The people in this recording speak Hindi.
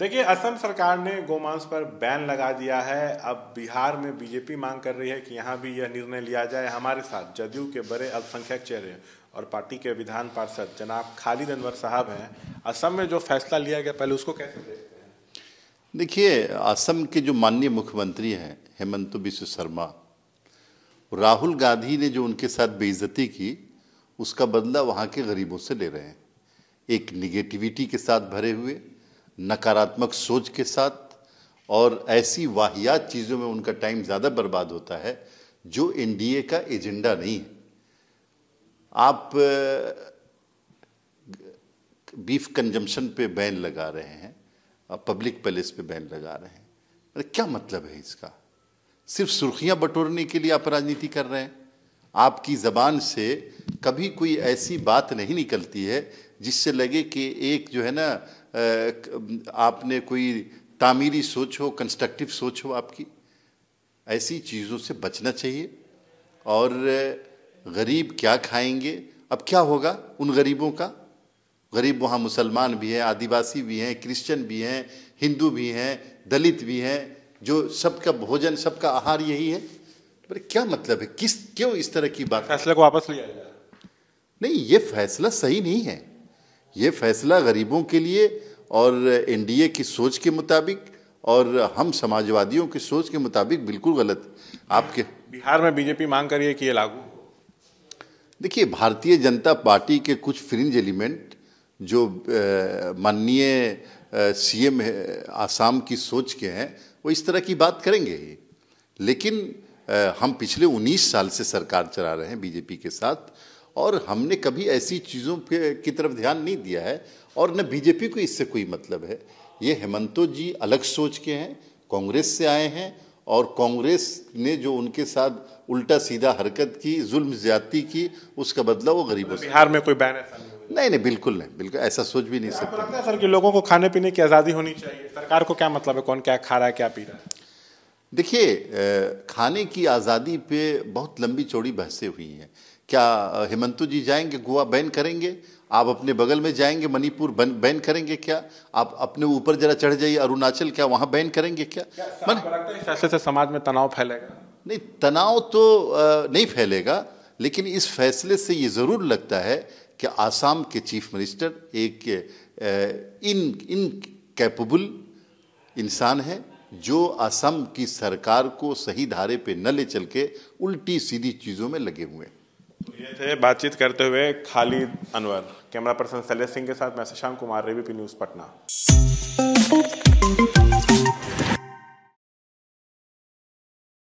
देखिए असम सरकार ने गोमांस पर बैन लगा दिया है अब बिहार में बीजेपी मांग कर रही है कि यहाँ भी यह निर्णय लिया जाए हमारे साथ जदयू के बड़े अल्पसंख्यक चेहरे और पार्टी के विधान पार्षद जनाब खालिद अनवर साहब हैं असम में जो फैसला लिया गया पहले उसको कैसे देखते हैं देखिए असम के जो माननीय मुख्यमंत्री हैं हेमंत बिश्व शर्मा राहुल गांधी ने जो उनके साथ बेइज्जती की उसका बदला वहाँ के गरीबों से ले रहे हैं एक निगेटिविटी के साथ भरे हुए नकारात्मक सोच के साथ और ऐसी वाहियात चीज़ों में उनका टाइम ज़्यादा बर्बाद होता है जो एनडीए का एजेंडा नहीं है आप बीफ कंजम्पशन पे बैन लगा रहे हैं आप पब्लिक पैलेस पे बैन लगा रहे हैं अरे क्या मतलब है इसका सिर्फ सुर्खियां बटोरने के लिए आप राजनीति कर रहे हैं आपकी ज़बान से कभी कोई ऐसी बात नहीं निकलती है जिससे लगे कि एक जो है ना आपने कोई तामीरी सोच हो कंस्ट्रक्टिव सोच हो आपकी ऐसी चीज़ों से बचना चाहिए और गरीब क्या खाएंगे अब क्या होगा उन गरीबों का गरीब वहाँ मुसलमान भी हैं आदिवासी भी हैं क्रिश्चियन भी हैं हिंदू भी हैं दलित भी हैं जो सबका भोजन सबका आहार यही है पर क्या मतलब है किस क्यों इस तरह की बात फैसले को वापस लिया जाए नहीं ये फैसला सही नहीं है ये फैसला गरीबों के लिए और एनडीए की सोच के मुताबिक और हम समाजवादियों की सोच के मुताबिक बिल्कुल गलत आपके बिहार में बीजेपी मांग करिए कि ये लागू देखिए भारतीय जनता पार्टी के कुछ फ्रिंज एलिमेंट जो माननीय सीएम आसाम की सोच के हैं वो इस तरह की बात करेंगे ही लेकिन आ, हम पिछले 19 साल से सरकार चला रहे हैं बीजेपी के साथ और हमने कभी ऐसी चीज़ों की तरफ ध्यान नहीं दिया है और न बीजेपी को इससे कोई मतलब है ये हेमंतो जी अलग सोच के हैं कांग्रेस से आए हैं और कांग्रेस ने जो उनके साथ उल्टा सीधा हरकत की जुल्म ज्यादती की उसका बदला वो गरीबों से बिहार में कोई बैन ऐसा नहीं नहीं बिल्कुल नहीं बिल्कुल ऐसा सोच भी नहीं सकते लगता है सर कि लोगों को खाने पीने की आज़ादी होनी चाहिए सरकार को क्या मतलब है कौन क्या खा रहा है क्या पी रहा है देखिए खाने की आज़ादी पे बहुत लंबी चौड़ी बहसें हुई हैं क्या हेमंतु जी जाएंगे गोवा बैन करेंगे आप अपने बगल में जाएंगे मणिपुर बैन करेंगे क्या आप अपने ऊपर जरा चढ़ जाइए अरुणाचल क्या वहाँ बैन करेंगे क्या, क्या मन से समाज में तनाव फैलेगा नहीं तनाव तो नहीं फैलेगा लेकिन इस फैसले से ये ज़रूर लगता है कि आसाम के चीफ मिनिस्टर एक इन इन कैपेबल इंसान है जो असम की सरकार को सही धारे पे न ले चल के उल्टी सीधी चीज़ों में लगे हुए हैं थे बातचीत करते हुए खालिद अनवर कैमरा पर्सन शैलेश सिंह के साथ मैं शशांक कुमार रेवीपी न्यूज़ पटना